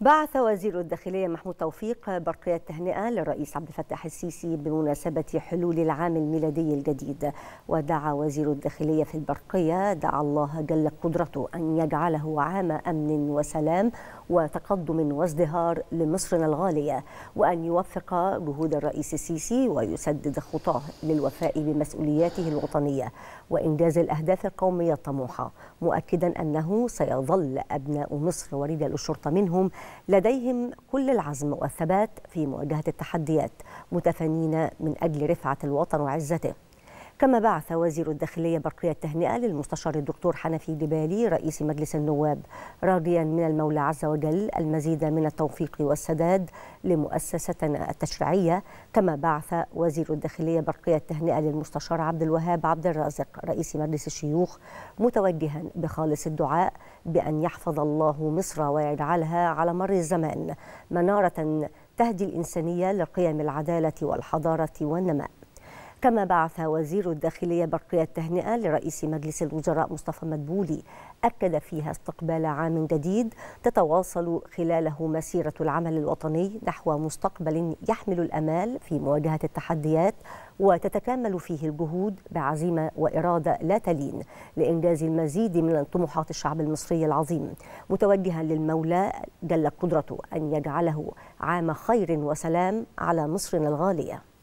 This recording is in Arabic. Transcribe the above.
بعث وزير الداخلية محمود توفيق برقية تهنئة للرئيس عبد الفتاح السيسي بمناسبة حلول العام الميلادي الجديد ودعا وزير الداخلية في البرقية دعا الله جل قدرته أن يجعله عام أمن وسلام وتقدم وازدهار لمصرنا الغالية وأن يوفق جهود الرئيس السيسي ويسدد خطاه للوفاء بمسؤولياته الوطنية وإنجاز الأهداف القومية الطموحة مؤكدا أنه سيظل أبناء مصر ورجال الشرطة منهم لديهم كل العزم والثبات في مواجهة التحديات متفانين من أجل رفعة الوطن وعزته كما بعث وزير الداخلية برقية التهنئة للمستشار الدكتور حنفي جبالي رئيس مجلس النواب راضيا من المولى عز وجل المزيد من التوفيق والسداد لمؤسستنا التشريعية كما بعث وزير الداخلية برقية التهنئة للمستشار عبد الوهاب عبد الرازق رئيس مجلس الشيوخ متوجها بخالص الدعاء بأن يحفظ الله مصر ويجعلها على مر الزمان منارة تهدي الإنسانية لقيم العدالة والحضارة والنماء كما بعث وزير الداخلية برقية التهنئة لرئيس مجلس الوزراء مصطفى مدبولي أكد فيها استقبال عام جديد تتواصل خلاله مسيرة العمل الوطني نحو مستقبل يحمل الأمال في مواجهة التحديات وتتكامل فيه الجهود بعزيمة وإرادة لا تلين لإنجاز المزيد من طموحات الشعب المصري العظيم متوجها للمولى جل قدرته أن يجعله عام خير وسلام على مصرنا الغالية